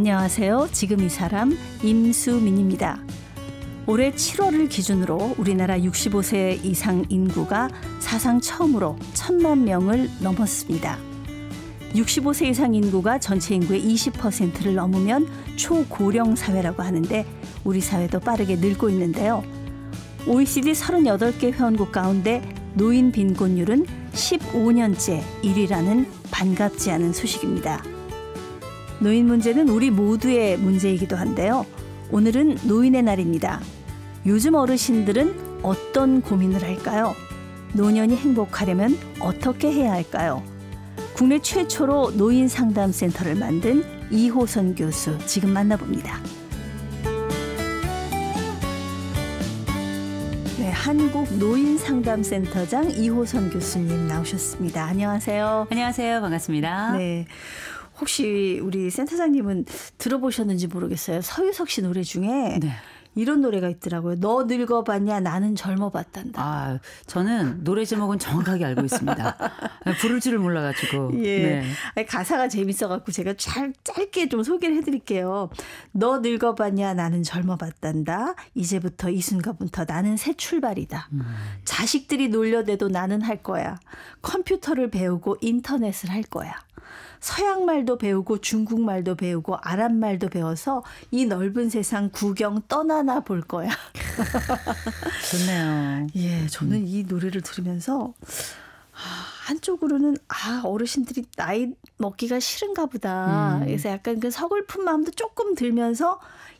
안녕하세요. 지금 이 사람 임수민입니다. 올해 7월을 기준으로 우리나라 65세 이상 인구가 사상 처음으로 천만 명을 넘었습니다. 65세 이상 인구가 전체 인구의 20%를 넘으면 초고령 사회라고 하는데 우리 사회도 빠르게 늘고 있는데요. OECD 38개 회원국 가운데 노인 빈곤율은 15년째 1위라는 반갑지 않은 소식입니다. 노인 문제는 우리 모두의 문제이기도 한데요. 오늘은 노인의 날입니다. 요즘 어르신들은 어떤 고민을 할까요? 노년이 행복하려면 어떻게 해야 할까요? 국내 최초로 노인 상담센터를 만든 이호선 교수 지금 만나봅니다. 네, 한국 노인 상담센터장 이호선 교수님 나오셨습니다. 안녕하세요. 안녕하세요. 반갑습니다. 네. 혹시 우리 센터장님은 들어보셨는지 모르겠어요. 서유석 씨 노래 중에 네. 이런 노래가 있더라고요. 너 늙어봤냐? 나는 젊어봤단다. 아, 저는 노래 제목은 정확하게 알고 있습니다. 부를 줄을 몰라가지고. 예. 네. 가사가 재밌어갖고 제가 잘, 짧게 좀 소개를 해드릴게요. 너 늙어봤냐? 나는 젊어봤단다. 이제부터 이 순간부터 나는 새 출발이다. 음. 자식들이 놀려대도 나는 할 거야. 컴퓨터를 배우고 인터넷을 할 거야. 서양 말도 배우고 중국 말도 배우고 아랍 말도 배워서 이 넓은 세상 구경 떠나나 볼 거야. 좋네요. 예, 저는 이 노래를 들으면서 아, 한쪽으로는 아 어르신들이 나이 먹기가 싫은가 보다. 음. 그래서 약간 그 서글픈 마음도 조금 들면서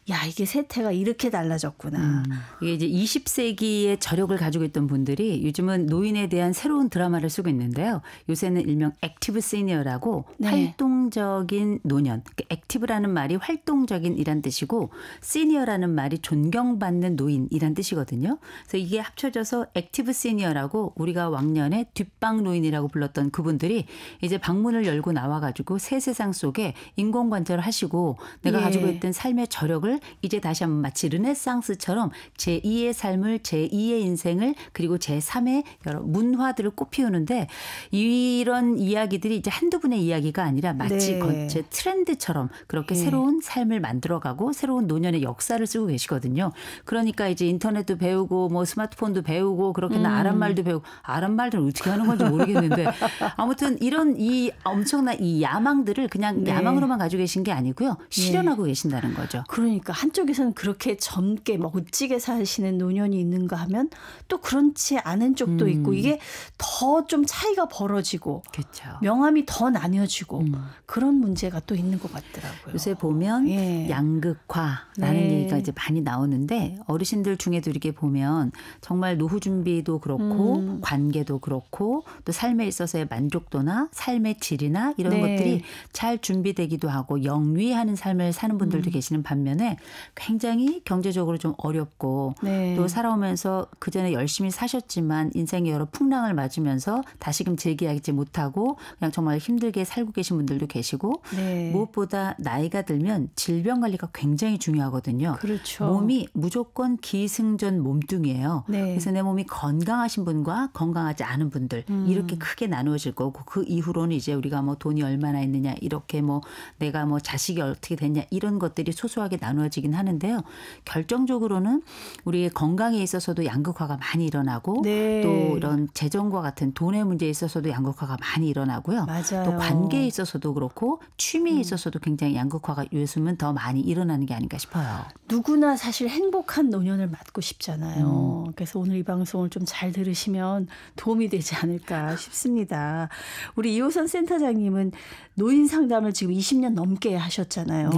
야 이게 세태가 이렇게 달라졌구나. 음. 이게 이제 20세기의 저력을 가지고 있던 분들이 요즘은 노인에 대한 새로운 드라마를 쓰고 있는데요. 요새는 일명 액티브 시니어라고 네. 활동적인 노년. 그러니까 액티브라는 말이 활동적인이란 뜻이고 시니어라는 말이 존경받는 노인이란 뜻이거든요. 그래서 이게 합쳐져서 액티브 시니어라고 우리가 왕년에 뒷방 노인이라고 불렀던 그분들이 이제 방문을 열고 나와가지고 새 세상 속에 인공관절을 하시고 내가 예. 가지고 있던 삶의 저력을 삶을 이제 다시 한번 마치 르네상스처럼 제2의 삶을 제2의 인생을 그리고 제3의 여러 문화들을 꽃피우는데 이런 이야기들이 이제 한두 분의 이야기가 아니라 마치 네. 제 트렌드처럼 그렇게 네. 새로운 삶을 만들어가고 새로운 노년의 역사를 쓰고 계시거든요. 그러니까 이제 인터넷도 배우고 뭐 스마트폰도 배우고 그렇게 나 음. 아랍말도 배우고 아랍말들은 어떻게 하는 건지 모르겠는데 아무튼 이런 이 엄청난 이 야망들을 그냥 네. 야망으로만 가지고 계신 게 아니고요. 실현하고 계신다는 거죠. 그러니까 그러니까 한쪽에서는 그렇게 젊게 멋지게 사시는 노년이 있는가 하면 또 그렇지 않은 쪽도 음. 있고 이게 더 좀 차이가 벌어지고 그쵸. 명암이 더 나뉘어지고 음. 그런 문제가 또 있는 것 같더라고요. 요새 보면 예. 양극화라는 네. 얘기가 이제 많이 나오는데 어르신들 중에도 이렇게 보면 정말 노후 준비도 그렇고 음. 관계도 그렇고 또 삶에 있어서의 만족도나 삶의 질이나 이런 네. 것들이 잘 준비되기도 하고 영위하는 삶을 사는 분들도 음. 계시는 반면에 굉장히 경제적으로 좀 어렵고 네. 또 살아오면서 그 전에 열심히 사셨지만 인생의 여러 풍랑을 맞으면서 다시금 즐기하지 못하고 그냥 정말 힘들게 살고 계신 분들도 계시고 네. 무엇보다 나이가 들면 질병 관리가 굉장히 중요하거든요. 그렇죠. 몸이 무조건 기승전 몸뚱이에요. 네. 그래서 내 몸이 건강하신 분과 건강하지 않은 분들 음. 이렇게 크게 나누어질 거고 그 이후로는 이제 우리가 뭐 돈이 얼마나 있느냐 이렇게 뭐 내가 뭐 자식이 어떻게 됐냐 이런 것들이 소소하게 나누 나눠지긴 하는데요. 결정적으로는 우리의 건강에 있어서도 양극화가 많이 일어나고 네. 또 이런 재정과 같은 돈의 문제에 있어서도 양극화가 많이 일어나고요. 맞아요. 또 관계에 있어서도 그렇고 취미에 음. 있어서도 굉장히 양극화가 요즘은 더 많이 일어나는 게 아닌가 싶어요. 누구나 사실 행복한 노년을 맞고 싶잖아요. 음. 그래서 오늘 이 방송을 좀 잘 들으시면 도움이 되지 않을까 싶습니다. 우리 이호선 센터장님은 노인 상담을 지금 20년 넘게 하셨잖아요.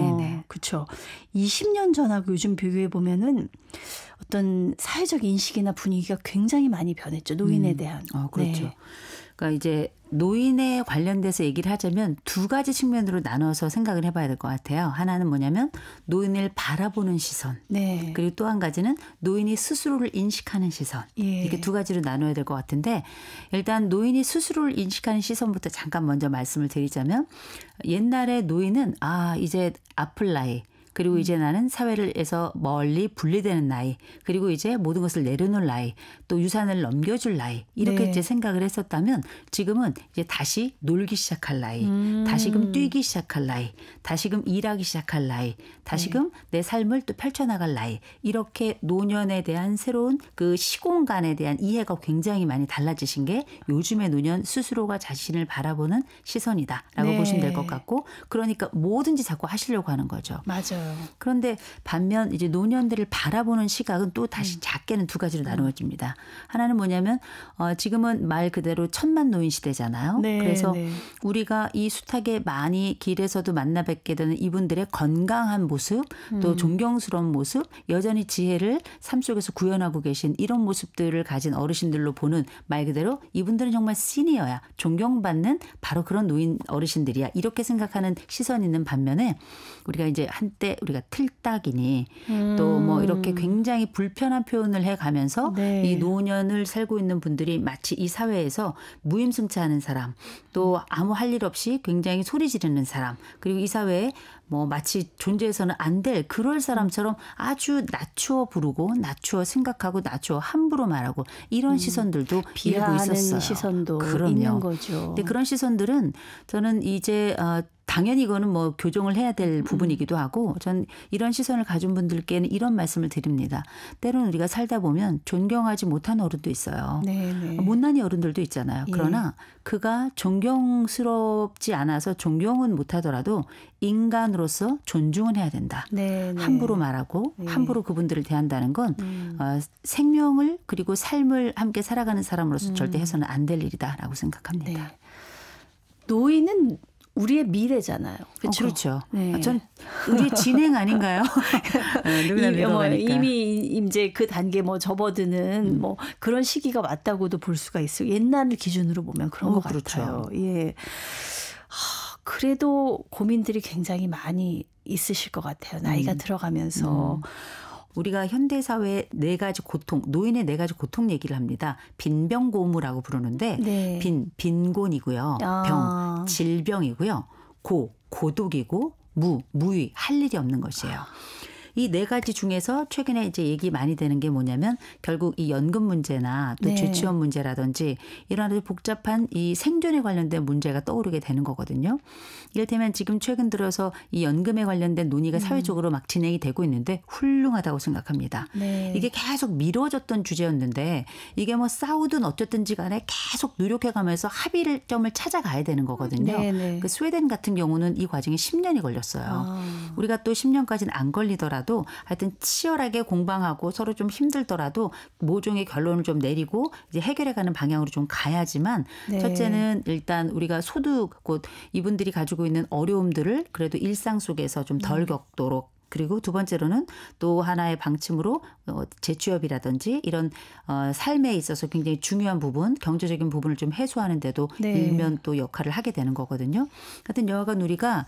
그렇죠. 20년 전하고 요즘 비교해 보면은 어떤 사회적 인식이나 분위기가 굉장히 많이 변했죠. 노인에 음. 대한. 음. 그렇죠. 네. 그러니까 이제 노인에 관련돼서 얘기를 하자면 두 가지 측면으로 나눠서 생각을 해봐야 될 것 같아요. 하나는 뭐냐면 노인을 바라보는 시선. 네. 그리고 또 한 가지는 노인이 스스로를 인식하는 시선. 예. 이렇게 두 가지로 나눠야 될 것 같은데 일단 노인이 스스로를 인식하는 시선부터 잠깐 먼저 말씀을 드리자면 옛날에 노인은 아 이제 아플 나이 그리고 음. 이제 나는 사회를에서 멀리 분리되는 나이, 그리고 이제 모든 것을 내려놓을 나이, 또 유산을 넘겨줄 나이 이렇게 네. 제 생각을 했었다면 지금은 이제 다시 놀기 시작할 나이, 음. 다시금 뛰기 시작할 나이, 다시금 일하기 시작할 나이, 다시금 네. 내 삶을 또 펼쳐나갈 나이 이렇게 노년에 대한 새로운 그 시공간에 대한 이해가 굉장히 많이 달라지신 게 요즘의 노년 스스로가 자신을 바라보는 시선이다라고 네. 보시면 될 것 같고 그러니까 뭐든지 자꾸 하시려고 하는 거죠. 맞아요. 맞아요. 그런데 반면 이제 노년들을 바라보는 시각은 또 다시 음. 작게는 두 가지로 음. 나누어집니다. 하나는 뭐냐면 어, 지금은 말 그대로 천만 노인 시대잖아요. 네, 그래서 네. 우리가 이 숱하게 많이 길에서도 만나 뵙게 되는 이분들의 건강한 모습, 또 음. 존경스러운 모습, 여전히 지혜를 삶 속에서 구현하고 계신 이런 모습들을 가진 어르신들로 보는 말 그대로 이분들은 정말 시니어야, 존경받는 바로 그런 노인 어르신들이야 이렇게 생각하는 시선 있는 반면에 우리가 이제 한때 우리가 틀딱이니 음. 또뭐 이렇게 굉장히 불편한 표현을 해 가면서 네. 이 노년을 살고 있는 분들이 마치 이 사회에서 무임승차하는 사람 또 아무 할 일 없이 굉장히 소리 지르는 사람 그리고 이 사회에 뭐 마치 존재해서는 안 될 그럴 사람처럼 아주 낮추어 부르고 낮추어 생각하고 낮추어 함부로 말하고 이런 음. 시선들도 비하고 있었어요. 시선도 그럼요. 있는 거죠. 근데 그런 시선들은 저는 이제 어, 당연히 이거는 뭐 교정을 해야 될 음. 부분이기도 하고 전 이런 시선을 가진 분들께는 이런 말씀을 드립니다. 때로는 우리가 살다 보면 존경하지 못한 어른도 있어요. 네네. 네. 못난이 어른들도 있잖아요. 예. 그러나 예. 그가 존경스럽지 않아서 존경은 못하더라도 인간으로서 존중은 해야 된다. 네네. 네. 함부로 말하고 예. 함부로 그분들을 대한다는 건 음. 어, 생명을 그리고 삶을 함께 살아가는 사람으로서 음. 절대 해서는 안 될 일이다라고 생각합니다. 네. 노인은 우리의 미래잖아요. 그렇죠. 어, 그렇죠. 아, 네. 전 우리 진행 아닌가요? 네, 이, 이미 이제 그 단계 뭐 접어드는 음. 뭐 그런 시기가 왔다고도 볼 수가 있어요. 옛날 기준으로 보면 그런 어, 것 그렇죠. 같아요. 예. 하, 그래도 고민들이 굉장히 많이 있으실 것 같아요. 나이가 음. 들어가면서. 음. 우리가 현대 사회의 네 가지 고통, 노인의 네 가지 고통 얘기를 합니다. 빈병고무라고 부르는데 네. 빈 빈곤이고요. 아. 병 질병이고요. 고 고독이고 무 무위 할 일이 없는 것이에요. 이네 가지 중에서 최근에 이제 얘기 많이 되는 게 뭐냐면 결국 이 연금 문제나 또 네. 재취업 문제라든지 이런 아주 복잡한 이 생존에 관련된 문제가 떠오르게 되는 거거든요. 이를테면 지금 최근 들어서 이 연금에 관련된 논의가 음. 사회적으로 막 진행이 되고 있는데 훌륭하다고 생각합니다. 네. 이게 계속 미뤄졌던 주제였는데 이게 뭐 싸우든 어쨌든지 간에 계속 노력해가면서 합의점을 를 찾아가야 되는 거거든요. 네, 네, 그 스웨덴 같은 경우는 이 과정이 10년이 걸렸어요. 아. 우리가 또 10년까지는 안 걸리더라도 힘더라도 하여튼 치열하게 공방하고 서로 좀 힘들더라도 모종의 결론을 좀 내리고 이제 해결해가는 방향으로 좀 가야지만 네. 첫째는 일단 우리가 소득 곧 이분들이 가지고 있는 어려움들을 그래도 일상 속에서 좀덜 음. 겪도록 그리고 두 번째로는 또 하나의 방침으로 어, 재취업이라든지 이런 어, 삶에 있어서 굉장히 중요한 부분, 경제적인 부분을 좀 해소하는데도 네. 일면 또 역할을 하게 되는 거거든요. 하여튼 여하간 우리가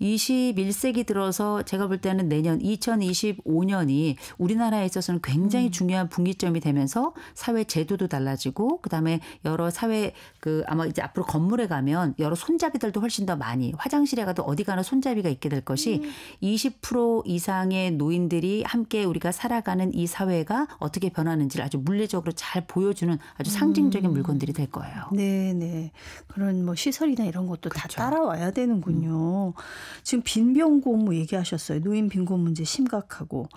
21세기 들어서 제가 볼 때는 내년 2025년이 우리나라에 있어서는 굉장히 음. 중요한 분기점이 되면서 사회 제도도 달라지고 그다음에 여러 사회 그 아마 이제 앞으로 건물에 가면 여러 손잡이들도 훨씬 더 많이 화장실에 가도 어디 가나 손잡이가 있게 될 것이 음. 20% 이상의 노인들이 함께 우리가 살아가는 이 사회가 어떻게 변하는지를 아주 물리적으로 잘 보여주는 아주 상징적인 음. 물건들이 될 거예요. 네, 네. 그런 뭐 시설이나 이런 것도 그렇죠. 다 따라와야 되는군요. 음. 지금 빈병 고뭐 얘기하셨어요. 노인 빈곤 문제 심각하고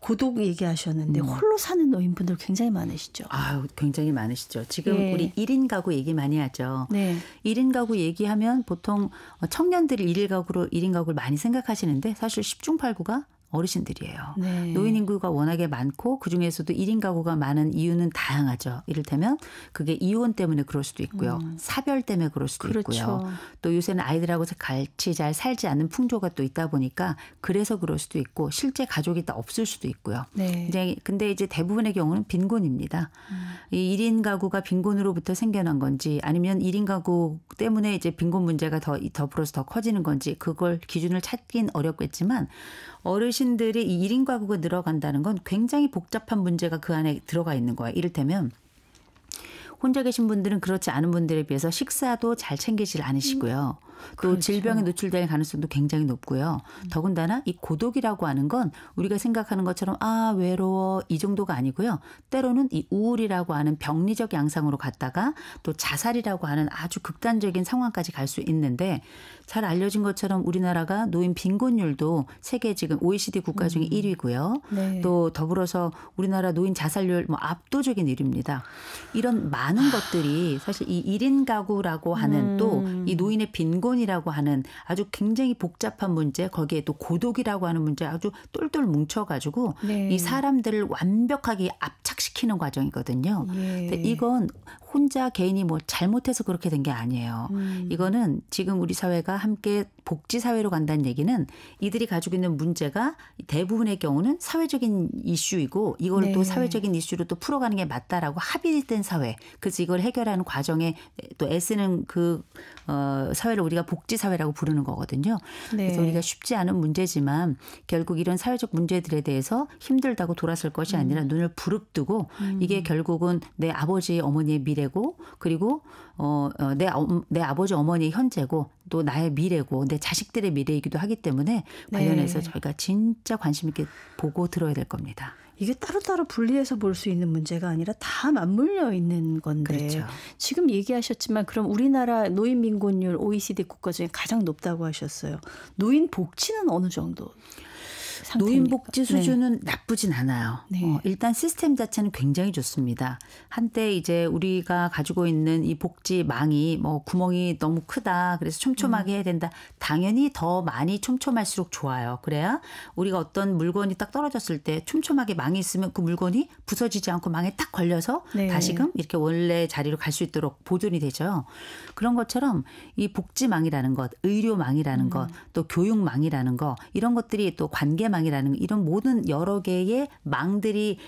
고독 얘기하셨는데 음. 홀로 사는 노인분들 굉장히 많으시죠. 아유, 굉장히 많으시죠. 지금 예. 우리 1인 가구 얘기 많이 하죠. 네. 1인 가구 얘기하면 보통 어, 청년들이 1인 가구로 1인 가구를 많이 생각하시는데 사실 10중 8구가 어르신들이에요. 네. 노인 인구가 워낙에 많고 그 중에서도 1인 가구가 많은 이유는 다양하죠. 이를테면 그게 이혼 때문에 그럴 수도 있고요. 음. 사별 때문에 그럴 수도 그렇죠. 있고요. 또 요새는 아이들하고 같이 잘 살지 않는 풍조가 또 있다 보니까 그래서 그럴 수도 있고 실제 가족이 다 없을 수도 있고요. 네. 굉장히 근데 이제 대부분의 경우는 빈곤입니다. 음. 이 1인 가구가 빈곤으로부터 생겨난 건지 아니면 1인 가구 때문에 이제 빈곤 문제가 더 더불어서 더 커지는 건지 그걸 기준을 찾긴 어렵겠지만 어르신 어르신들이 이 1인 가구가 늘어간다는 건 굉장히 복잡한 문제가 그 안에 들어가 있는 거야. 이를테면 혼자 계신 분들은 그렇지 않은 분들에 비해서 식사도 잘 챙기질 않으시고요. 또 그렇죠. 질병에 노출될 가능성도 굉장히 높고요. 음. 더군다나 이 고독이라고 하는 건 우리가 생각하는 것처럼 아 외로워 이 정도가 아니고요. 때로는 이 우울이라고 하는 병리적 양상으로 갔다가 또 자살이라고 하는 아주 극단적인 상황까지 갈 수 있는데 잘 알려진 것처럼 우리나라가 노인 빈곤율도 세계 지금 OECD 국가 중에 음. 1위고요. 네. 또 더불어서 우리나라 노인 자살률 뭐 압도적인 일입니다. 이런 많은 것들이 사실 이 1인 가구라고 하는 음. 또이 노인의 빈곤 재건이라고 하는 아주 굉장히 복잡한 문제 거기에 또 고독이라고 하는 문제 아주 똘똘 뭉쳐가지고 네. 이 사람들을 완벽하게 압착시키는 과정이거든요. 예. 근데 이건 혼자 개인이 뭐 잘못해서 그렇게 된 게 아니에요. 음. 이거는 지금 우리 사회가 함께 복지 사회로 간다는 얘기는 이들이 가지고 있는 문제가 대부분의 경우는 사회적인 이슈이고 이걸 네. 또 사회적인 이슈로 또 풀어가는 게 맞다라고 합의된 사회. 그래서 이걸 해결하는 과정에 또 애쓰는 그 어, 사회를 우리가 복지 사회라고 부르는 거거든요. 네. 그래서 우리가 쉽지 않은 문제지만 결국 이런 사회적 문제들에 대해서 힘들다고 돌아설 것이 음. 아니라 음. 눈을 부릅뜨고 음. 이게 결국은 내 아버지 어머니의 미래 미래고 그리고 어내 어, 어, 어 음, 내 아버지 어머니 현재고 또 나의 미래고 내 자식들의 미래이기도 하기 때문에 네. 관련해서 네. 저희가 진짜 관심 있게 보고 들어야 될 겁니다. 이게 따로따로 분리해서 볼 수 있는 문제가 아니라 다 맞물려 있는 건데 그렇죠. 지금 얘기하셨지만 그럼 우리나라 노인 민곤율 OECD 국가 중에 가장 높다고 하셨어요. 노인 복지는 어느 정도? 상태입니까? 노인복지 네. 수준은 네. 나쁘진 않아요. 네. 어, 일단 시스템 자체는 굉장히 좋습니다. 한때 이제 우리가 가지고 있는 이 복지망이 뭐 구멍이 너무 크다. 그래서 촘촘하게 음. 해야 된다. 당연히 더 많이 촘촘할수록 좋아요. 그래야 우리가 어떤 물건이 딱 떨어졌을 때 촘촘하게 망이 있으면 그 물건이 부서지지 않고 망에 딱 걸려서 네. 다시금 이렇게 원래 자리로 갈 수 있도록 보존이 되죠. 그런 것처럼 이 복지망이라는 것, 의료망이라는 음. 것, 또 교육망이라는 것 이런 것들이 또 관계망 건강이라는 이런 모든 여러 개의 망들이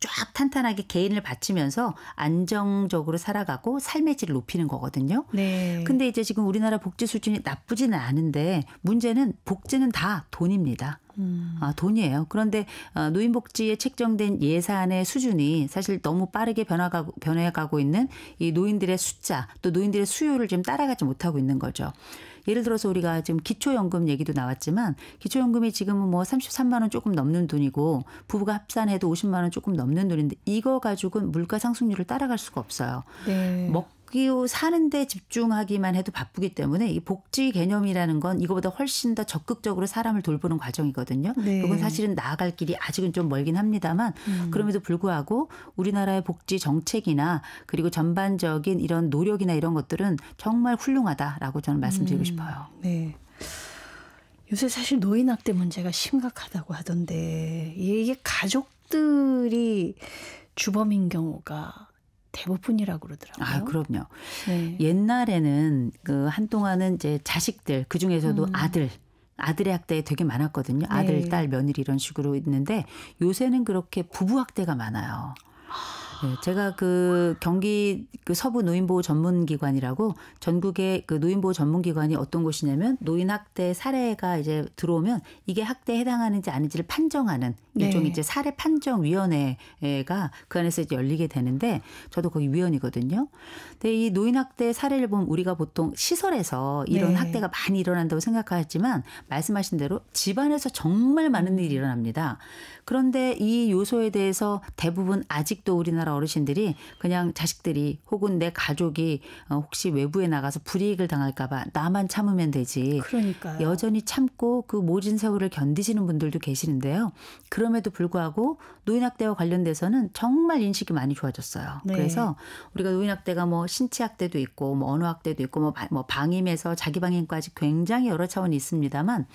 쫙 탄탄하게 개인을 바치면서 안정적으로 살아가고 삶의 질을 높이는 거거든요. 네. 근데 이제 지금 우리나라 복지 수준이 나쁘지는 않은데 문제는 복지는 다 돈입니다. 음. 아, 돈이에요. 그런데 어, 노인복지에 책정된 예산의 수준이 사실 너무 빠르게 변화가고, 변해가고 있는 이 노인들의 숫자 또 노인들의 수요를 지금 따라가지 못하고 있는 거죠. 예를 들어서 우리가 지금 기초연금 얘기도 나왔지만 기초연금이 지금은 뭐 33만 원 조금 넘는 돈이고 부부가 합산해도 50만 원 조금 넘는 돈인데 이거 가지고는 물가 상승률을 따라갈 수가 없어요. 네. 먹 거기 사는데 집중하기만 해도 바쁘기 때문에 이 복지 개념이라는 건 이거보다 훨씬 더 적극적으로 사람을 돌보는 과정이거든요. 네. 이건 사실은 나아갈 길이 아직은 좀 멀긴 합니다만 음. 그럼에도 불구하고 우리나라의 복지 정책이나 그리고 전반적인 이런 노력이나 이런 것들은 정말 훌륭하다라고 저는 말씀드리고 음. 싶어요. 네. 요새 사실 노인 학대 문제가 심각하다고 하던데 이게 가족들이 주범인 경우가 대부분이라고 그러더라고요. 아, 그럼요. 네. 옛날에는 그 한동안은 이제 자식들 그 중에서도 음. 아들 아들의 학대 되게 많았거든요. 네. 아들, 네. 딸, 며느리 이런 식으로 있는데 요새는 그렇게 부부 학대가 많아요. 아, 네, 제가 그 경기 그 서부 노인보호 전문기관이라고 전국의 그 노인보호 전문기관이 어떤 곳이냐면 노인학대 사례가 이제 들어오면 이게 학대에 해당하는지 아닌지를 판정하는 네. 일종의 이제 사례 판정위원회가 그 안에서 이제 열리게 되는데 저도 거기 위원이거든요. 근데 이 노인학대 사례를 보면 우리가 보통 시설에서 이런 네. 학대가 많이 일어난다고 생각하지만 말씀하신 대로 집안에서 정말 많은 음. 일이 일어납니다. 그런데 이 요소에 대해서 대부분 아직도 우리나라 사는 어르신들이 그냥 자식들이 혹은 내 가족이 어, 혹시 외부에 나가서 불이익을 당할까봐 나만 참으면 되지. 그러니까 여전히 참고 그 모진 세월을 견디시는 분들도 계시는데요. 그럼에도 불구하고 노인학대와 관련돼서는 정말 인식이 많이 좋아졌어요. 네. 그래서 우리가 노인학대가 뭐 신체학대도 있고 뭐 언어학대도 있고 뭐, 뭐 방임에서 자기방임까지 굉장히 여러 차원이 있습니다만.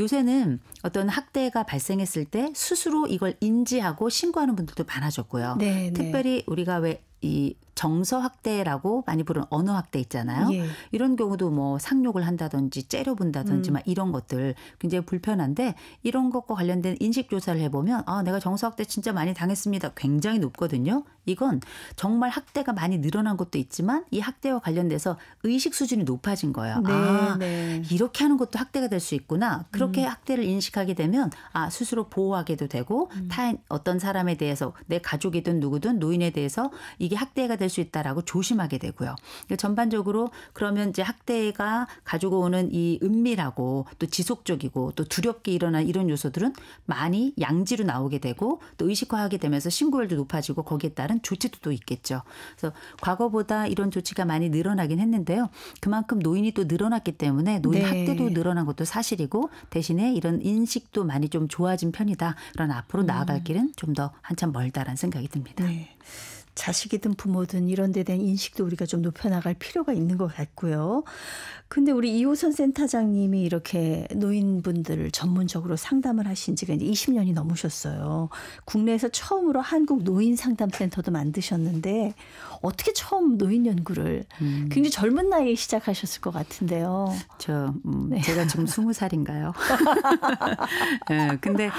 요새는 어떤 학대가 발생했을 때 스스로 이걸 인지하고 신고하는 분들도 많아졌고요. 네, 네. 특별히 우리가 왜이 정서 학대라고 많이 부르는 언어 학대 있잖아요. 예. 이런 경우도 뭐 상욕을 한다든지 째려본다든지 음. 막 이런 것들 굉장히 불편한데 이런 것과 관련된 인식 조사를 해보면 아 내가 정서 학대 진짜 많이 당했습니다. 굉장히 높거든요. 이건 정말 학대가 많이 늘어난 것도 있지만 이 학대와 관련돼서 의식 수준이 높아진 거예요. 네, 아 네. 이렇게 하는 것도 학대가 될 수 있구나. 그렇게 음. 학대를 인식하게 되면 아 스스로 보호하게도 되고 음. 타인 어떤 사람에 대해서 내 가족이든 누구든 노인에 대해서 이게 학대가 될 될수 있다라고 조심하게 되고요. 그러니까 전반적으로 그러면 이제 학대가 가지고 오는 이 은밀하고 또 지속적이고 또 두렵게 일어난 이런 요소들은 많이 양지로 나오게 되고 또 의식화하게 되면서 신고율도 높아지고 거기에 따른 조치도 또 있겠죠. 그래서 과거보다 이런 조치가 많이 늘어나긴 했는데요. 그만큼 노인이 또 늘어났기 때문에 노인 네. 학대도 늘어난 것도 사실이고 대신에 이런 인식도 많이 좀 좋아진 편이다. 그런 앞으로 나아갈 음. 길은 좀 더 한참 멀다라는 생각이 듭니다. 네. 자식이든 부모든 이런 데 대한 인식도 우리가 좀 높여나갈 필요가 있는 것 같고요. 근데 우리 이호선 센터장님이 이렇게 노인분들을 전문적으로 상담을 하신 지가 이제 20년이 넘으셨어요. 국내에서 처음으로 한국 노인 상담센터도 만드셨는데 어떻게 처음 노인 연구를 음. 굉장히 젊은 나이에 시작하셨을 것 같은데요. 저 음, 네. 제가 지금 20살인가요? 네, 근데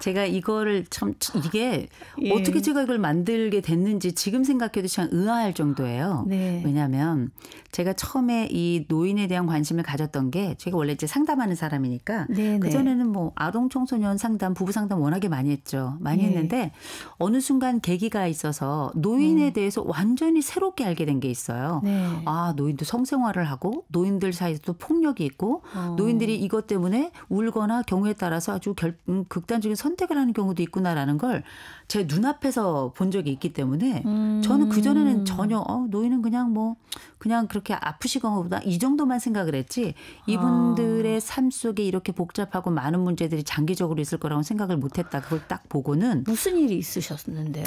제가 이거를 참 이게 예. 어떻게 제가 이걸 만들게 됐는지 지금 생각해도 참 의아할 정도예요. 네. 왜냐하면 제가 처음에 이 노인에 대한 관심을 가졌던 게 제가 원래 이제 상담하는 사람이니까 네, 네. 그전에는 뭐 아동 청소년 상담, 부부 상담 워낙에 많이 했죠. 많이 네. 했는데 어느 순간 계기가 있어서 노인에 음. 대해서 완전히 새롭게 알게 된 게 있어요. 네. 아, 노인도 성생활을 하고 노인들 사이에도 서 폭력이 있고 어. 노인들이 이것 때문에 울거나 경우에 따라서 아주 결, 음, 극단적인 선택을 하는 경우도 있구나라는 걸 제 눈앞에서 본 적이 있기 때문에 음. 저는 그전에는 음. 전혀 어, 노인은 그냥 뭐 그냥 그렇게 아프시거나 보다 이 정도만 생각을 했지 이분들의 아. 삶 속에 이렇게 복잡하고 많은 문제들이 장기적으로 있을 거라고 생각을 못 했다. 그걸 딱 보고는 무슨 일이 있으셨는데요?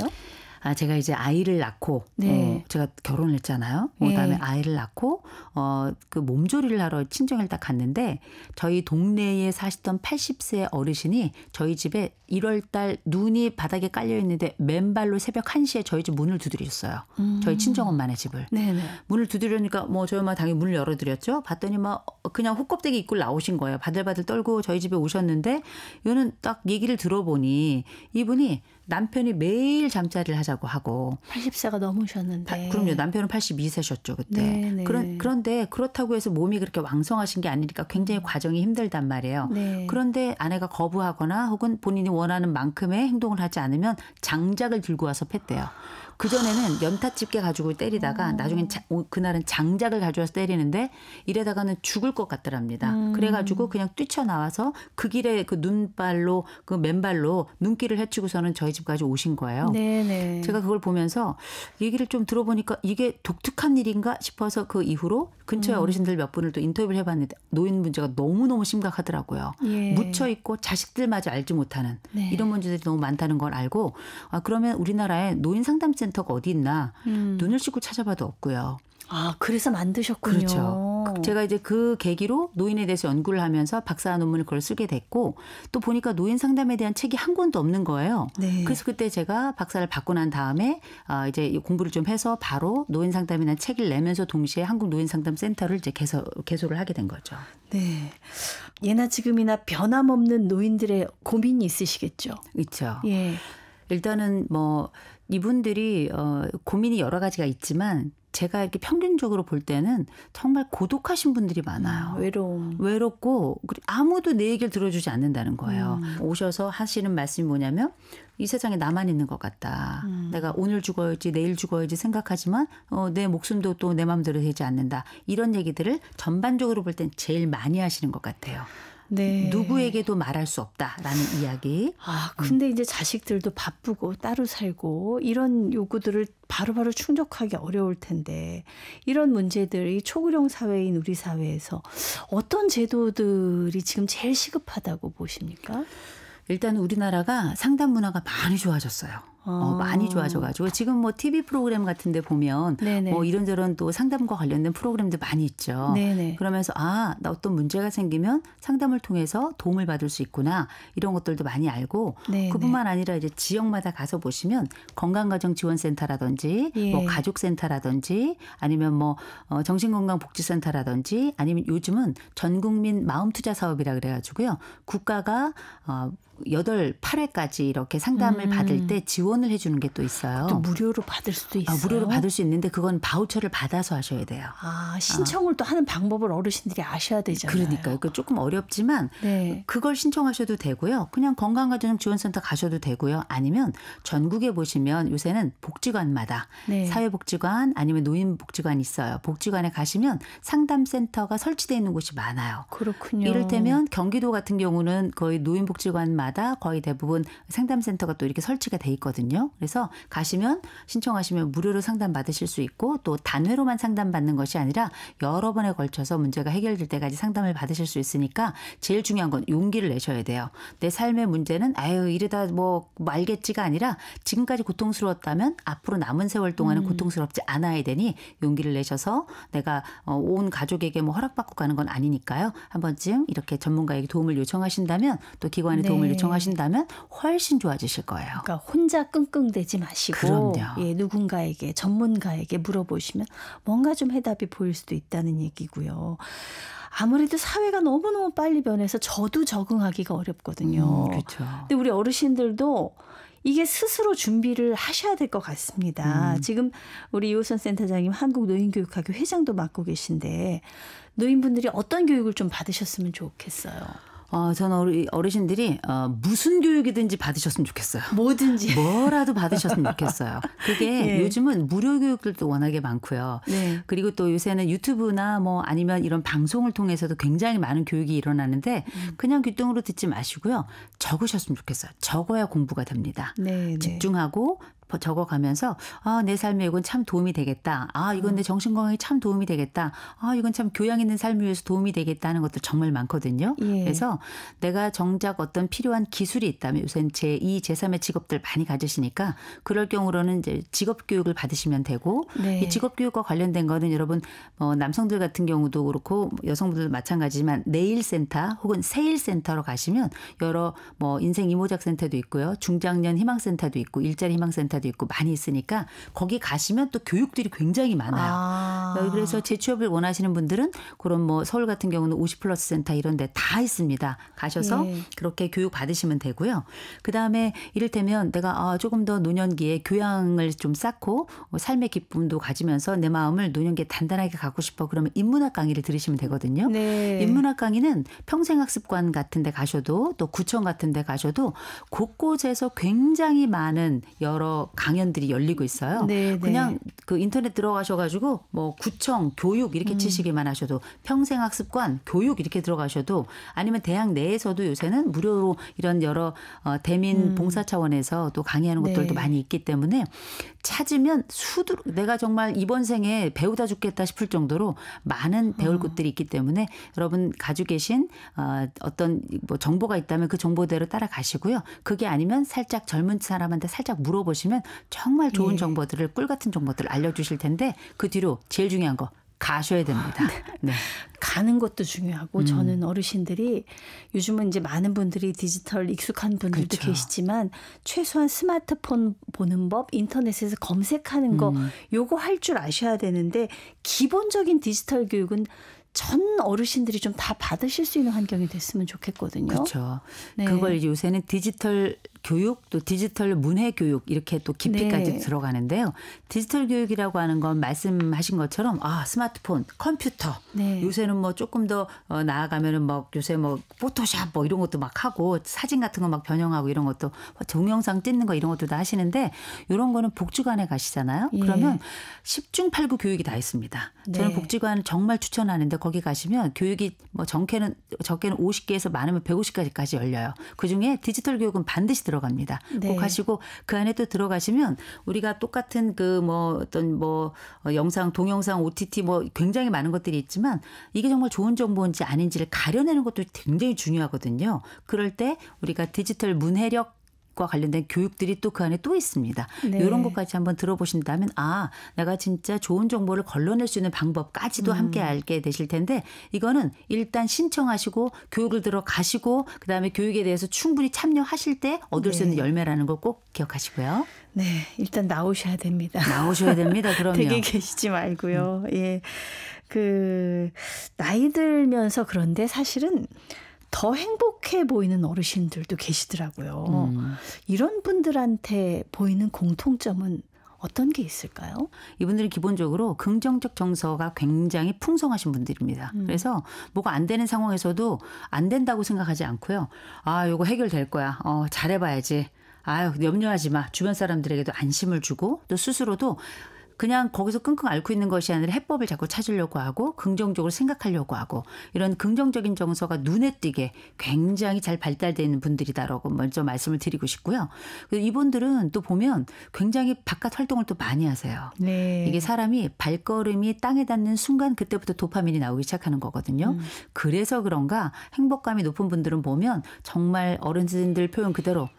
아 제가 이제 아이를 낳고 네. 어, 제가 결혼을 했잖아요. 어, 예. 그다음에 아이를 낳고 어 그 몸조리를 하러 친정을 딱 갔는데 저희 동네에 사시던 80세 어르신이 저희 집에 1월 달 눈이 바닥에 깔려 있는데 맨발로 새벽 1시에 저희 집 문을 두드렸어요 음. 저희 친정 엄마네 집을. 네네. 네. 문을 두드리니까 뭐 저희 엄마 당연히 문을 열어 드렸죠. 봤더니 뭐, 그냥 호껍데기 입고 나오신 거예요. 바들바들 떨고 저희 집에 오셨는데 이거는 딱 얘기를 들어보니 이분이 남편이 매일 잠자리를 하자고 하고 80세가 넘으셨는데 바, 그럼요 남편은 82세셨죠 그때 네, 네. 그런 그런데 그렇다고 해서 몸이 그렇게 왕성하신 게 아니니까 굉장히 과정이 힘들단 말이에요 네. 그런데 아내가 거부하거나 혹은 본인이 원하는 만큼의 행동을 하지 않으면 장작을 들고 와서 팼대요. 그 전에는 연타집게 가지고 때리다가 아. 나중엔 자, 오, 그날은 장작을 가져와서 때리는데 이래다가는 죽을 것 같더랍니다. 음. 그래가지고 그냥 뛰쳐나와서 그 길에 그 눈발로 그 맨발로 눈길을 헤치고서는 저희 집까지 오신 거예요. 네네. 네. 제가 그걸 보면서 얘기를 좀 들어보니까 이게 독특한 일인가 싶어서 그 이후로 근처에 음. 어르신들 몇 분을 또 인터뷰를 해봤는데 노인 문제가 너무 너무 심각하더라고요. 예. 묻혀 있고 자식들마저 알지 못하는 네. 이런 문제들이 너무 많다는 걸 알고 아 그러면 우리나라에 노인 상담센터 센터가 어디 있나 음. 눈을 씻고 찾아봐도 없고요. 아, 그래서 만드셨군요. 그렇죠. 제가 이제 그 계기로 노인에 대해서 연구를 하면서 박사 논문을 그걸 쓰게 됐고 또 보니까 노인 상담에 대한 책이 한 권도 없는 거예요. 네. 그래서 그때 제가 박사를 받고 난 다음에 아, 이제 공부를 좀 해서 바로 노인 상담이라는 책을 내면서 동시에 한국 노인 상담 센터를 이제 개소 개소를 하게 된 거죠. 네. 예나 지금이나 변함없는 노인들의 고민이 있으시겠죠. 있죠. 예. 일단은 뭐 이분들이 어, 고민이 여러 가지가 있지만 제가 이렇게 평균적으로 볼 때는 정말 고독하신 분들이 많아요. 음, 외로움. 외롭고 아무도 내 얘기를 들어주지 않는다는 거예요. 음. 오셔서 하시는 말씀이 뭐냐면 이 세상에 나만 있는 것 같다. 음. 내가 오늘 죽어야지 내일 죽어야지 생각하지만 어, 내 목숨도 또 내 마음대로 되지 않는다. 이런 얘기들을 전반적으로 볼 땐 제일 많이 하시는 것 같아요. 네. 누구에게도 말할 수 없다라는 이야기. 아, 근데 음. 이제 자식들도 바쁘고 따로 살고 이런 요구들을 바로바로 바로 충족하기 어려울 텐데 이런 문제들이 초고령 사회인 우리 사회에서 어떤 제도들이 지금 제일 시급하다고 보십니까? 일단 우리나라가 상담 문화가 많이 좋아졌어요. 어, 어, 많이 좋아져가지고 지금 뭐 TV 프로그램 같은데 보면 네네. 뭐 이런저런 또 상담과 관련된 프로그램도 많이 있죠. 네네. 그러면서 아나 어떤 문제가 생기면 상담을 통해서 도움을 받을 수 있구나 이런 것들도 많이 알고 네네. 그뿐만 아니라 이제 지역마다 가서 보시면 건강가정지원센터라든지 예. 뭐 가족센터라든지 아니면 뭐 어, 정신건강복지센터라든지 아니면 요즘은 전국민 마음투자 사업이라 그래가지고요 국가가 어, 여덟 팔회까지 이렇게 상담을 음. 받을 때 지원 지원을 해주는 게 또 있어요. 또 무료로 받을 수도 있어요. 아, 무료로 받을 수 있는데 그건 바우처를 받아서 하셔야 돼요. 아 신청을 어. 또 하는 방법을 어르신들이 아셔야 되잖아요. 그러니까요. 그 조금 어렵지만 네. 그걸 신청하셔도 되고요. 그냥 건강가정지원센터 가셔도 되고요. 아니면 전국에 보시면 요새는 복지관마다 네. 사회복지관 아니면 노인복지관 있어요. 복지관에 가시면 상담센터가 설치되어 있는 곳이 많아요. 그렇군요. 이를테면 경기도 같은 경우는 거의 노인복지관마다 거의 대부분 상담센터가 또 이렇게 설치가 돼 있거든요. 있거든요. 그래서 가시면 신청하시면 무료로 상담 받으실 수 있고 또 단회로만 상담 받는 것이 아니라 여러 번에 걸쳐서 문제가 해결될 때까지 상담을 받으실 수 있으니까 제일 중요한 건 용기를 내셔야 돼요. 내 삶의 문제는 아유 이러다 뭐 말겠지가 아니라 지금까지 고통스러웠다면 앞으로 남은 세월 동안은 음. 고통스럽지 않아야 되니 용기를 내셔서 내가 어, 온 가족에게 뭐 허락받고 가는 건 아니니까요. 한 번쯤 이렇게 전문가에게 도움을 요청하신다면 또 기관에 네. 도움을 요청하신다면 훨씬 좋아지실 거예요. 그러니까 혼자 끙끙대지 마시고 그럼요. 예, 누군가에게 전문가에게 물어보시면 뭔가 좀 해답이 보일 수도 있다는 얘기고요. 아무래도 사회가 너무너무 빨리 변해서 저도 적응하기가 어렵거든요. 음, 그렇죠. 근데 우리 어르신들도 이게 스스로 준비를 하셔야 될 것 같습니다. 음. 지금 우리 이호선 센터장님 한국노인교육학회 회장도 맡고 계신데 노인분들이 어떤 교육을 좀 받으셨으면 좋겠어요. 어, 저는 어리, 어르신들이 어, 무슨 교육이든지 받으셨으면 좋겠어요. 뭐든지. 뭐라도 받으셨으면 좋겠어요. 그게 예. 요즘은 무료 교육들도 워낙에 많고요. 네. 그리고 또 요새는 유튜브나 뭐 아니면 이런 방송을 통해서도 굉장히 많은 교육이 일어나는데 음. 그냥 귀뚱으로 듣지 마시고요. 적으셨으면 좋겠어요. 적어야 공부가 됩니다. 네, 네. 집중하고 적어가면서 아, 내 삶에 이건 참 도움이 되겠다. 아, 이건 내 음. 정신 건강에 참 도움이 되겠다. 아, 이건 참 교양 있는 삶을 위해서 도움이 되겠다 하는 것도 정말 많거든요. 예. 그래서 내가 정작 어떤 필요한 기술이 있다면 요새는 제2, 제3의 직업들 많이 가지시니까 그럴 경우로는 이제 직업 교육을 받으시면 되고 네. 이 직업 교육과 관련된 거는 여러분 뭐 남성들 같은 경우도 그렇고 뭐 여성분들 마찬가지지만 내일 센터 혹은 세일 센터로 가시면 여러 뭐 인생 이모작 센터도 있고요. 중장년 희망 센터도 있고 일자리 희망 센터 센터도 있고 많이 있으니까 거기 가시면 또 교육들이 굉장히 많아요. 아. 아. 그래서 재취업을 원하시는 분들은 그런 뭐 서울 같은 경우는 50 플러스 센터 이런 데 다 있습니다. 가셔서 예. 그렇게 교육 받으시면 되고요. 그다음에 이를테면 내가 아, 조금 더 노년기에 교양을 좀 쌓고 삶의 기쁨도 가지면서 내 마음을 노년기에 단단하게 갖고 싶어 그러면 인문학 강의를 들으시면 되거든요. 네. 인문학 강의는 평생학습관 같은 데 가셔도 또 구청 같은 데 가셔도 곳곳에서 굉장히 많은 여러 강연들이 열리고 있어요. 네, 네. 그냥 네. 그 인터넷 들어가셔 가지고 뭐 구청, 교육 이렇게 음. 치시기만 하셔도 평생학습관, 교육 이렇게 들어가셔도 아니면 대학 내에서도 요새는 무료로 이런 여러 어, 대민 음. 봉사 차원에서 또 강의하는 곳들도 네. 많이 있기 때문에 찾으면 수두 내가 정말 이번 생에 배우다 죽겠다 싶을 정도로 많은 배울 어. 음. 곳들이 있기 때문에 여러분 가지고 계신 어, 어떤 뭐 정보가 있다면 그 정보대로 따라가시고요. 그게 아니면 살짝 젊은 사람한테 살짝 물어보시면 정말 좋은 예. 정보들을 꿀 같은 정보들을 알려주실 텐데 그 뒤로 제일 중요한 거 가셔야 됩니다. 아, 네. 네. 가는 것도 중요하고 음. 저는 어르신들이 요즘은 이제 많은 분들이 디지털 익숙한 분들도 그렇죠. 계시지만 최소한 스마트폰 보는 법, 인터넷에서 검색하는 거 음. 요거 할 줄 아셔야 되는데 기본적인 디지털 교육은 전 어르신들이 좀 다 받으실 수 있는 환경이 됐으면 좋겠거든요. 그렇죠. 네. 그걸 요새는 디지털 교육 또 디지털 문해 교육 이렇게 또 깊이까지 네. 들어가는데요. 디지털 교육이라고 하는 건 말씀하신 것처럼 아 스마트폰, 컴퓨터 네. 요새는 뭐 조금 더 어, 나아가면은 뭐 요새 뭐 포토샵 뭐 이런 것도 막 하고 사진 같은 거 막 변형하고 이런 것도 동영상 뭐 찍는 거 이런 것도 다 하시는데 이런 거는 복지관에 가시잖아요. 예. 그러면 10중 8구 교육이 다 있습니다. 저는 네. 복지관 정말 추천하는데 거기 가시면 교육이 뭐적게는 적게는 50개에서 많으면 150개까지 열려요. 그 중에 디지털 교육은 반드시 들어. 들어갑니다. 네. 꼭 하시고 그 안에 또 들어가시면 우리가 똑같은 그 뭐 어떤 뭐 어, 영상, 동영상, OTT 뭐 굉장히 많은 것들이 있지만 이게 정말 좋은 정보인지 아닌지를 가려내는 것도 굉장히 중요하거든요. 그럴 때 우리가 디지털 문해력 과 관련된 교육들이 또 그 안에 또 있습니다. 네. 이런 것까지 한번 들어보신다면 아 내가 진짜 좋은 정보를 걸러낼 수 있는 방법까지도 음. 함께 알게 되실 텐데 이거는 일단 신청하시고 교육을 들어가시고 그다음에 교육에 대해서 충분히 참여하실 때 얻을 네. 수 있는 네. 열매라는 걸꼭 기억하시고요. 네, 일단 나오셔야 됩니다. 나오셔야 됩니다. 그러면 되게 계시지 말고요. 음. 예, 그 나이 들면서 그런데 사실은. 더 행복해 보이는 어르신들도 계시더라고요. 음. 이런 분들한테 보이는 공통점은 어떤 게 있을까요? 이분들은 기본적으로 긍정적 정서가 굉장히 풍성하신 분들입니다. 음. 그래서 뭐가 안 되는 상황에서도 안 된다고 생각하지 않고요. 아, 요거 해결될 거야. 어, 잘해봐야지. 아유, 염려하지 마. 주변 사람들에게도 안심을 주고 또 스스로도 그냥 거기서 끙끙 앓고 있는 것이 아니라 해법을 자꾸 찾으려고 하고 긍정적으로 생각하려고 하고 이런 긍정적인 정서가 눈에 띄게 굉장히 잘 발달되는 분들이다라고 먼저 말씀을 드리고 싶고요. 이분들은 또 보면 굉장히 바깥 활동을 또 많이 하세요. 네. 이게 사람이 발걸음이 땅에 닿는 순간 그때부터 도파민이 나오기 시작하는 거거든요. 음. 그래서 그런가 행복감이 높은 분들은 보면 정말 어른들 표현 그대로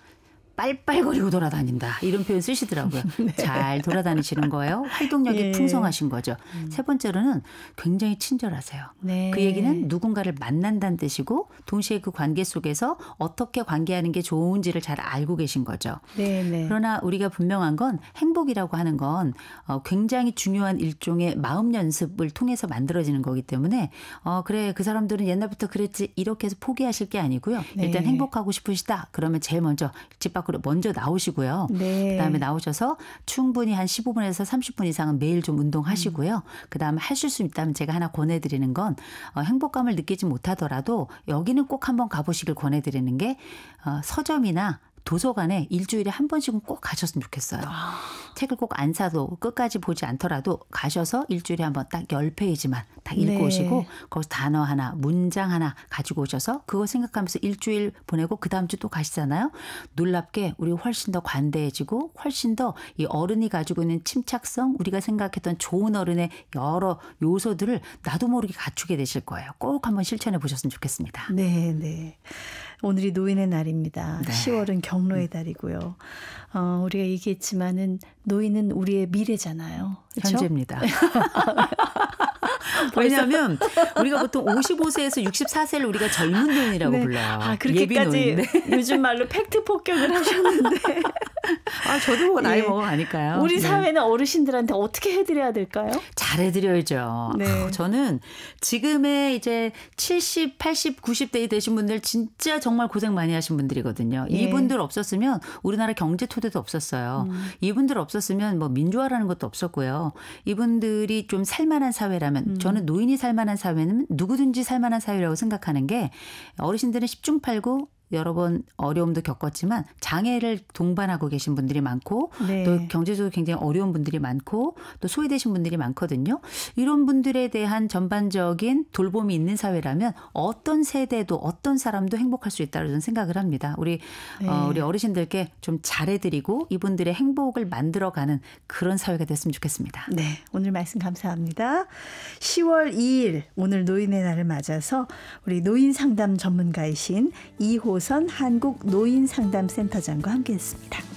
빨빨거리고 돌아다닌다. 이런 표현 쓰시더라고요. 네. 잘 돌아다니시는 거예요. 활동력이 네. 풍성하신 거죠. 음. 세 번째로는 굉장히 친절하세요. 네. 그 얘기는 누군가를 만난다는 뜻이고 동시에 그 관계 속에서 어떻게 관계하는 게 좋은지를 잘 알고 계신 거죠. 네, 네. 그러나 우리가 분명한 건 행복이라고 하는 건 어, 굉장히 중요한 일종의 마음 연습을 통해서 만들어지는 거기 때문에 어, 그래 그 사람들은 옛날부터 그랬지 이렇게 해서 포기하실 게 아니고요. 네. 일단 행복하고 싶으시다. 그러면 제일 먼저 집밖 밖으로 먼저 나오시고요. 네. 그다음에 나오셔서 충분히 한 15분에서 30분 이상은 매일 좀 운동하시고요. 음. 그다음에 하실 수 있다면 제가 하나 권해드리는 건 어, 행복감을 느끼지 못하더라도 여기는 꼭 한번 가보시길 권해드리는 게 어, 서점이나 도서관에 일주일에 한 번씩은 꼭 가셨으면 좋겠어요. 아. 책을 꼭 안 사도 끝까지 보지 않더라도 가셔서 일주일에 한 번 딱1 0페이지만다 읽고 네. 오시고 거기서 단어 하나, 문장 하나 가지고 오셔서 그거 생각하면서 일주일 보내고 그 다음 주 또 가시잖아요. 놀랍게 우리 훨씬 더 관대해지고 훨씬 더 이 어른이 가지고 있는 침착성, 우리가 생각했던 좋은 어른의 여러 요소들을 나도 모르게 갖추게 되실 거예요. 꼭 한번 실천해 보셨으면 좋겠습니다. 네, 네. 오늘이 노인의 날입니다. 네. 10월은 경로의 음. 달이고요. 어, 우리가 얘기했지만은 노인은 우리의 미래잖아요. 그렇 현재입니다. 왜냐하면 우리가 보통 55세에서 64세를 우리가 젊은 노인이라고 네. 불러요. 아, 그렇게까지 요즘 말로 팩트 폭격을 하셨는데. 아, 저도 뭐 나이 예. 먹어가니까요. 우리 네. 사회는 어르신들한테 어떻게 해드려야 될까요? 잘 해드려야죠. 네. 아, 저는 지금의 이제 70, 80, 90대 되신 분들 진짜 정말 고생 많이 하신 분들이거든요. 예. 이분들 없었으면 우리나라 경제 토대도 없었어요. 음. 이분들 없었으면 뭐 민주화라는 것도 없었고요. 이분들이 좀 살만한 사회라면 음. 저는 노인이 살만한 사회는 누구든지 살만한 사회라고 생각하는 게 어르신들은 1 십중팔구 여러 번 어려움도 겪었지만 장애를 동반하고 계신 분들이 많고 네. 또 경제적으로 굉장히 어려운 분들이 많고 또 소외되신 분들이 많거든요. 이런 분들에 대한 전반적인 돌봄이 있는 사회라면 어떤 세대도 어떤 사람도 행복할 수 있다고 저는 생각을 합니다. 우리 어, 네. 어, 우리 어르신들께 좀 잘해드리고 이분들의 행복을 만들어가는 그런 사회가 됐으면 좋겠습니다. 네, 오늘 말씀 감사합니다. 10월 2일 오늘 노인의 날을 맞아서 우리 노인 상담 전문가이신 이호 5선 한국노인상담센터장과 함께했습니다.